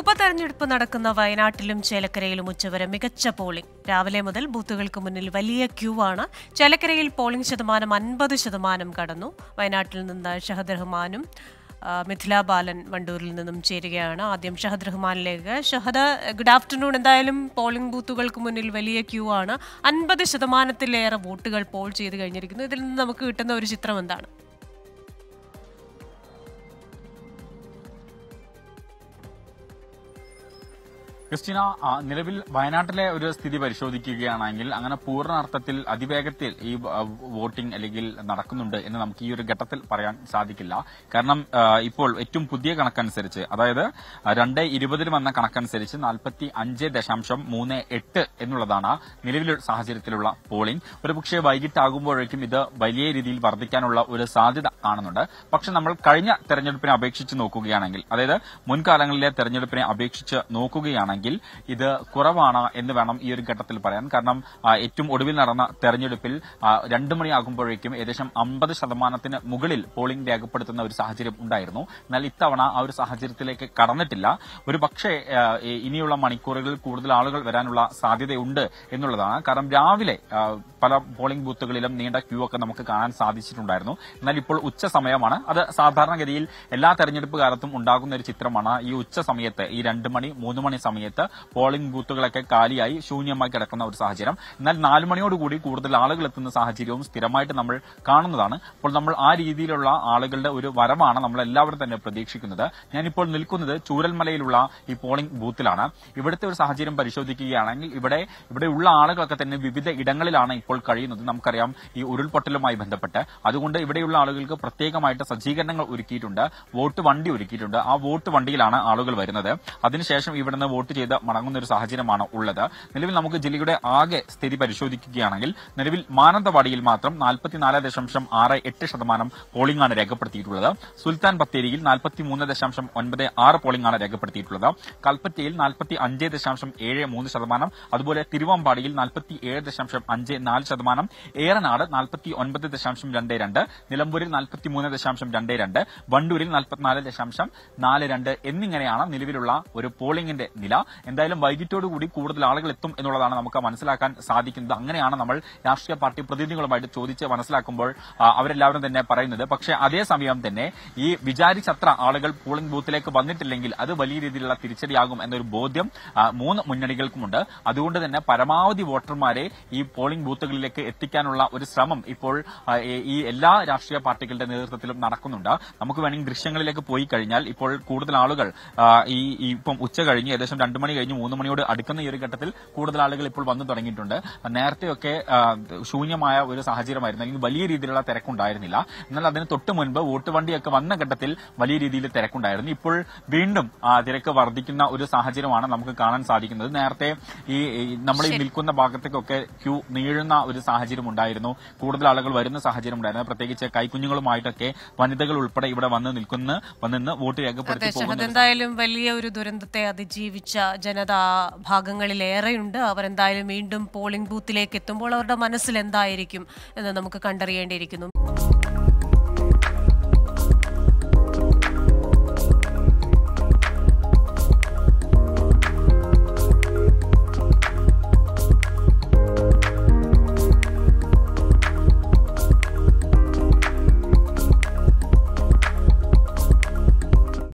ഉപതെരഞ്ഞെടുപ്പ് നടക്കുന്ന വയനാട്ടിലും ചേലക്കരയിലും ഉച്ചവരെ മികച്ച പോളിംഗ് രാവിലെ മുതൽ ബൂത്തുകൾക്ക് മുന്നിൽ വലിയ ക്യൂ ആണ് ചേലക്കരയിൽ പോളിംഗ് ശതമാനം അൻപത് ശതമാനം കടന്നു വയനാട്ടിൽ നിന്ന് ഷഹദ് റഹ്മാനും മിഥില ബാലൻ വണ്ടൂരിൽ നിന്നും ചേരുകയാണ് ആദ്യം ഷഹദ് റഹ്മാനിലേക്ക് ഷഹദ ഗുഡ് ആഫ്റ്റർനൂൺ എന്തായാലും പോളിംഗ് ബൂത്തുകൾക്ക് മുന്നിൽ വലിയ ക്യൂ ആണ് അൻപത് ശതമാനത്തിലേറെ വോട്ടുകൾ പോൾ ചെയ്ത് കഴിഞ്ഞിരിക്കുന്നു ഇതിൽ നിന്ന് നമുക്ക് കിട്ടുന്ന ഒരു ചിത്രം എന്താണ് ക്രിസ്റ്റീന നിലവിൽ വയനാട്ടിലെ ഒരു സ്ഥിതി പരിശോധിക്കുകയാണെങ്കിൽ അങ്ങനെ പൂർണ്ണാർത്ഥത്തിൽ അതിവേഗത്തിൽ ഈ വോട്ടിംഗ് അല്ലെങ്കിൽ നടക്കുന്നുണ്ട് എന്ന് നമുക്ക് ഈ ഒരു ഘട്ടത്തിൽ പറയാൻ സാധിക്കില്ല കാരണം ഇപ്പോൾ ഏറ്റവും പുതിയ കണക്കനുസരിച്ച് അതായത് രണ്ട് ഇരുപതിൽ വന്ന കണക്കനുസരിച്ച് നാൽപ്പത്തി അഞ്ച് ദശാംശം മൂന്ന് എട്ട് എന്നുള്ളതാണ് നിലവിലെ സാഹചര്യത്തിലുള്ള പോളിംഗ് ഒരുപക്ഷെ വൈകിട്ടാകുമ്പോഴേക്കും ഇത് വലിയ രീതിയിൽ വർദ്ധിക്കാനുള്ള ഒരു സാധ്യത കാണുന്നുണ്ട് പക്ഷെ നമ്മൾ കഴിഞ്ഞ തെരഞ്ഞെടുപ്പിനെ അപേക്ഷിച്ച് നോക്കുകയാണെങ്കിൽ അതായത് മുൻകാലങ്ങളിലെ തെരഞ്ഞെടുപ്പിനെ അപേക്ഷിച്ച് നോക്കുകയാണെങ്കിൽ ആണെങ്കിൽ ഇത് കുറവാണ് എന്ന് വേണം ഈ ഒരു ഘട്ടത്തിൽ പറയാൻ കാരണം ഏറ്റവും ഒടുവിൽ നടന്ന തെരഞ്ഞെടുപ്പിൽ രണ്ടു മണിയാകുമ്പോഴേക്കും ഏകദേശം അമ്പത് ശതമാനത്തിന് മുകളിൽ പോളിംഗ് രേഖപ്പെടുത്തുന്ന ഒരു സാഹചര്യം ഉണ്ടായിരുന്നു എന്നാൽ ഇത്തവണ ആ ഒരു സാഹചര്യത്തിലേക്ക് കടന്നിട്ടില്ല ഒരു പക്ഷേ ഇനിയുള്ള മണിക്കൂറുകളിൽ കൂടുതൽ ആളുകൾ വരാനുള്ള സാധ്യതയുണ്ട് എന്നുള്ളതാണ് കാരണം രാവിലെ പല പോളിംഗ് ബൂത്തുകളിലും നീണ്ട ക്യൂ ഒക്കെ നമുക്ക് കാണാൻ സാധിച്ചിട്ടുണ്ടായിരുന്നു എന്നാൽ ഇപ്പോൾ ഉച്ച സമയമാണ് അത് സാധാരണഗതിയിൽ എല്ലാ തെരഞ്ഞെടുപ്പ് കാലത്തും ഉണ്ടാകുന്ന ഒരു ചിത്രമാണ് ഈ ഉച്ച സമയത്ത് ഈ രണ്ട് മണി മൂന്ന് മണി സമയത്ത് സമയത്ത് പോളിംഗ് ബൂത്തുകളൊക്കെ കാലിയായി ശൂന്യമായി കിടക്കുന്ന ഒരു സാഹചര്യം എന്നാൽ നാലു മണിയോടുകൂടി കൂടുതൽ ആളുകൾ എത്തുന്ന സാഹചര്യവും സ്ഥിരമായിട്ട് നമ്മൾ കാണുന്നതാണ് അപ്പോൾ നമ്മൾ ആ രീതിയിലുള്ള ആളുകളുടെ ഒരു വരമാണ് നമ്മൾ എല്ലാവരും തന്നെ പ്രതീക്ഷിക്കുന്നത് ഞാനിപ്പോൾ നിൽക്കുന്നത് ചൂരൽമലയിലുള്ള ഈ പോളിംഗ് ബൂത്തിലാണ് ഇവിടുത്തെ ഒരു സാഹചര്യം പരിശോധിക്കുകയാണെങ്കിൽ ഇവിടെ ഇവിടെയുള്ള ആളുകളൊക്കെ തന്നെ വിവിധ ഇടങ്ങളിലാണ് ഇപ്പോൾ കഴിയുന്നത് നമുക്കറിയാം ഈ ഉരുൾപൊട്ടലുമായി ബന്ധപ്പെട്ട് അതുകൊണ്ട് ഇവിടെയുള്ള ആളുകൾക്ക് പ്രത്യേകമായിട്ട് സജ്ജീകരണങ്ങൾ ഒരുക്കിയിട്ടുണ്ട് വോട്ട് വണ്ടി ഒരുക്കിയിട്ടുണ്ട് ആ വോട്ട് വണ്ടിയിലാണ് ആളുകൾ വരുന്നത് അതിനുശേഷം ഇവിടുന്ന് വോട്ട് ചെയ്ത് മടങ്ങുന്ന ഒരു സാഹചര്യമാണ് ഉള്ളത് നിലവിൽ നമുക്ക് ജില്ലയുടെ ആകെ സ്ഥിതി പരിശോധിക്കുകയാണെങ്കിൽ നിലവിൽ മാനന്തവാടിയിൽ മാത്രം നാൽപ്പത്തിനാല് ദശാംശം ആറ് എട്ട് ശതമാനം പോളിംഗാണ് രേഖപ്പെടുത്തിയിട്ടുള്ളത് സുൽത്താൻ ബത്തേരിയിൽ നാൽപ്പത്തിമൂന്ന് ദശാംശം ഒൻപത് ആറ് പോളിംഗാണ് രേഖപ്പെടുത്തിയിട്ടുള്ളത് കൽപ്പറ്റയിൽ നാൽപ്പത്തി അഞ്ച് ദശാംശം ഏഴ് മൂന്ന് ശതമാനം അതുപോലെ തിരുവമ്പാടിയിൽ നാൽപ്പത്തി ഏഴ് ദശാംശം അഞ്ച് നാല് ശതമാനം ഏറനാട് നാൽപ്പത്തി ഒൻപത് ദശാംശം രണ്ട് രണ്ട് നിലമ്പൂരിൽ നാൽപ്പത്തിമൂന്ന് ദശാംശം രണ്ട് രണ്ട് വണ്ടൂരിൽ നാൽപ്പത്തിനാല് ദശാംശം നാല് രണ്ട് എന്നിങ്ങനെയാണ് നിലവിലുള്ള ഒരു പോളിംഗിന്റെ നില എന്തായാലും വൈകിട്ടോടുകൂടി കൂടുതൽ ആളുകൾ എത്തും എന്നുള്ളതാണ് നമുക്ക് മനസ്സിലാക്കാൻ സാധിക്കുന്നത് അങ്ങനെയാണ് നമ്മൾ രാഷ്ട്രീയ പാർട്ടി പ്രതിനിധികളുമായിട്ട് ചോദിച്ച് മനസ്സിലാക്കുമ്പോൾ അവരെല്ലാവരും തന്നെ പറയുന്നത് പക്ഷെ അതേസമയം തന്നെ ഈ വിചാരിച്ചത്ര ആളുകൾ പോളിംഗ് ബൂത്തിലേക്ക് വന്നിട്ടില്ലെങ്കിൽ അത് വലിയ രീതിയിലുള്ള തിരിച്ചടിയാകും എന്നൊരു ബോധ്യം മൂന്ന് മുന്നണികൾക്കുമുണ്ട് അതുകൊണ്ട് തന്നെ പരമാവധി വോട്ടർമാരെ ഈ പോളിംഗ് ബൂത്തുകളിലേക്ക് എത്തിക്കാനുള്ള ഒരു ശ്രമം ഇപ്പോൾ ഈ എല്ലാ രാഷ്ട്രീയ പാർട്ടികളുടെ നേതൃത്വത്തിലും നടക്കുന്നുണ്ട് നമുക്ക് വേണമെങ്കിൽ ദൃശ്യങ്ങളിലേക്ക് പോയി കഴിഞ്ഞാൽ ഇപ്പോൾ കൂടുതൽ ആളുകൾ ഈ ഇപ്പം ഉച്ച കഴിഞ്ഞ് ഏകദേശം രണ്ട് രണ്ടു മണി കഴിഞ്ഞ് മൂന്ന് മണിയോട് അടുക്കുന്ന ഈ ഒരു ഘട്ടത്തിൽ കൂടുതൽ ആളുകൾ ഇപ്പോൾ വന്നു തുടങ്ങിയിട്ടുണ്ട് നേരത്തെയൊക്കെ ശൂന്യമായ ഒരു സാഹചര്യമായിരുന്നു അല്ലെങ്കിൽ വലിയ രീതിയിലുള്ള തിരക്കുണ്ടായിരുന്നില്ല എന്നാൽ അതിന് തൊട്ട് മുൻപ് വോട്ട് വണ്ടിയൊക്കെ വന്ന ഘട്ടത്തിൽ വലിയ രീതിയിൽ തിരക്കുണ്ടായിരുന്നു ഇപ്പോൾ വീണ്ടും തിരക്ക് വർദ്ധിക്കുന്ന ഒരു സാഹചര്യമാണ് നമുക്ക് കാണാൻ സാധിക്കുന്നത് നേരത്തെ ഈ നമ്മൾ ഈ നിൽക്കുന്ന ഭാഗത്തേക്കൊക്കെ ക്യൂ നീളുന്ന ഒരു സാഹചര്യം ഉണ്ടായിരുന്നു കൂടുതൽ ആളുകൾ വരുന്ന സാഹചര്യം ഉണ്ടായിരുന്നു പ്രത്യേകിച്ച് കൈക്കുഞ്ഞുങ്ങളുമായിട്ടൊക്കെ വനിതകൾ ഉൾപ്പെടെ ഇവിടെ വന്ന് നിൽക്കുന്ന വന്നിന്ന് വോട്ട് രേഖപ്പെടുത്തി എന്തായാലും വലിയ ഒരു ദുരന്തത്തെ അതിജീവിച്ച ജനതാ ഭാഗങ്ങളിലേറെയുണ്ട് അവരെന്തായാലും വീണ്ടും പോളിംഗ് ബൂത്തിലേക്ക് എത്തുമ്പോൾ അവരുടെ മനസ്സിൽ എന്തായിരിക്കും എന്ന് നമുക്ക് കണ്ടറിയേണ്ടിയിരിക്കുന്നു